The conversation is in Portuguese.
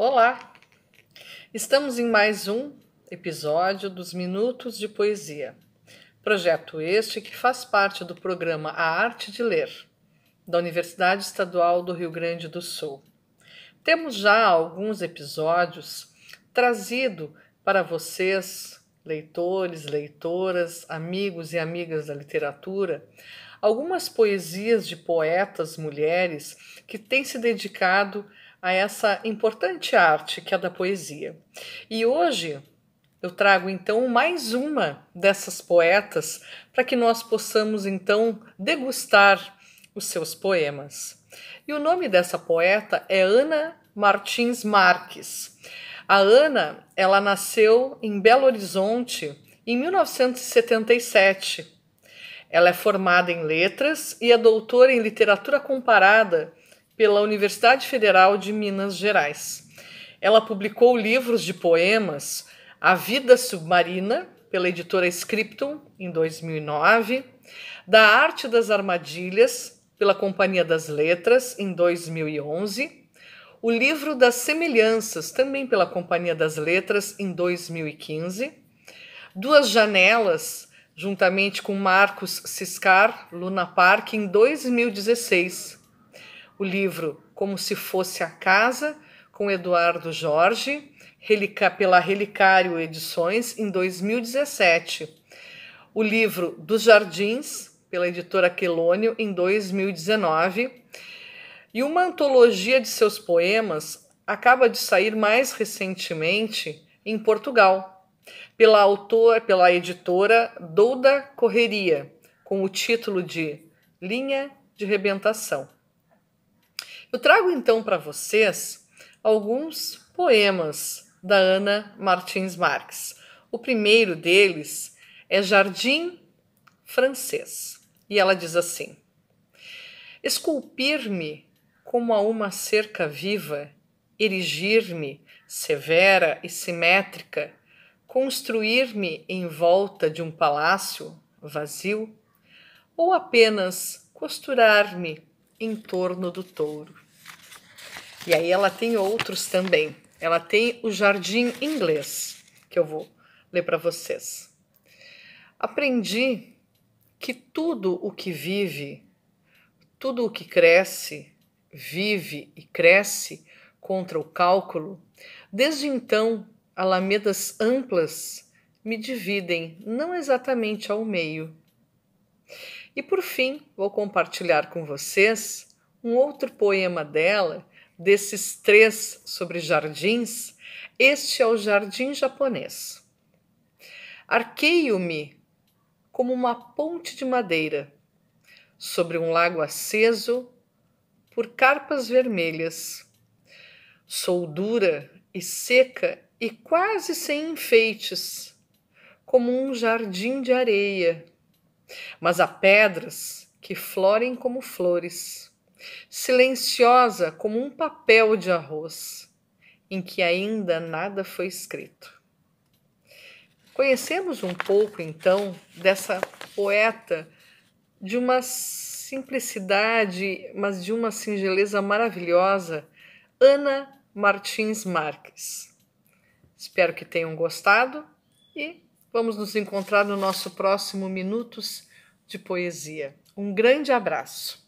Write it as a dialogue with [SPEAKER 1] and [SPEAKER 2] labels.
[SPEAKER 1] Olá! Estamos em mais um episódio dos Minutos de Poesia, projeto este que faz parte do programa A Arte de Ler, da Universidade Estadual do Rio Grande do Sul. Temos já alguns episódios trazido para vocês, leitores, leitoras, amigos e amigas da literatura, algumas poesias de poetas mulheres que têm se dedicado a a essa importante arte que é da poesia. E hoje eu trago então mais uma dessas poetas para que nós possamos então degustar os seus poemas. E o nome dessa poeta é Ana Martins Marques. A Ana, ela nasceu em Belo Horizonte em 1977. Ela é formada em letras e é doutora em literatura comparada pela Universidade Federal de Minas Gerais. Ela publicou livros de poemas A Vida Submarina, pela editora Scriptum, em 2009, Da Arte das Armadilhas, pela Companhia das Letras, em 2011, o livro das Semelhanças, também pela Companhia das Letras, em 2015, Duas Janelas, juntamente com Marcos Ciscar, Luna Park, em 2016 o livro Como se fosse a casa, com Eduardo Jorge, pela Relicário Edições, em 2017. O livro Dos Jardins, pela editora Quelônio, em 2019. E uma antologia de seus poemas acaba de sair mais recentemente em Portugal, pela autora, pela editora Douda Correria, com o título de Linha de Rebentação. Eu trago então para vocês alguns poemas da Ana Martins Marques. O primeiro deles é Jardim Francês e ela diz assim: Esculpir-me como a uma cerca viva, erigir-me severa e simétrica, construir-me em volta de um palácio vazio, ou apenas costurar-me em torno do touro. E aí ela tem outros também. Ela tem o jardim inglês, que eu vou ler para vocês. Aprendi que tudo o que vive, tudo o que cresce, vive e cresce contra o cálculo, desde então alamedas amplas me dividem, não exatamente ao meio. E por fim, vou compartilhar com vocês um outro poema dela, desses três sobre jardins. Este é o jardim japonês. Arqueio-me como uma ponte de madeira sobre um lago aceso por carpas vermelhas. Sou dura e seca e quase sem enfeites, como um jardim de areia mas há pedras que florem como flores, silenciosa como um papel de arroz, em que ainda nada foi escrito. Conhecemos um pouco então dessa poeta de uma simplicidade, mas de uma singeleza maravilhosa, Ana Martins Marques. Espero que tenham gostado e Vamos nos encontrar no nosso próximo Minutos de Poesia. Um grande abraço.